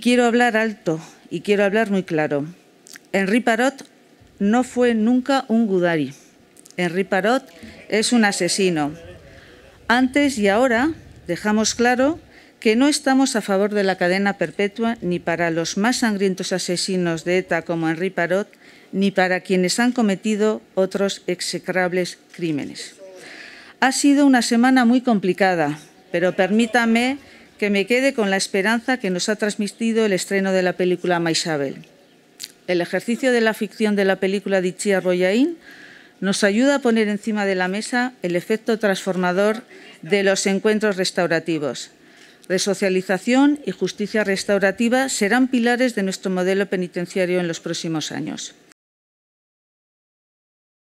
Quiero hablar alto y quiero hablar muy claro. Henri Parot no fue nunca un Gudari. Henri Parot es un asesino. Antes y ahora dejamos claro que no estamos a favor de la cadena perpetua ni para los más sangrientos asesinos de ETA como Henri Parot, ni para quienes han cometido otros execrables crímenes. Ha sido una semana muy complicada, pero permítame que me quede con la esperanza que nos ha transmitido el estreno de la película Maisabel. El ejercicio de la ficción de la película de Royain nos ayuda a poner encima de la mesa el efecto transformador de los encuentros restaurativos. Resocialización y justicia restaurativa serán pilares de nuestro modelo penitenciario en los próximos años.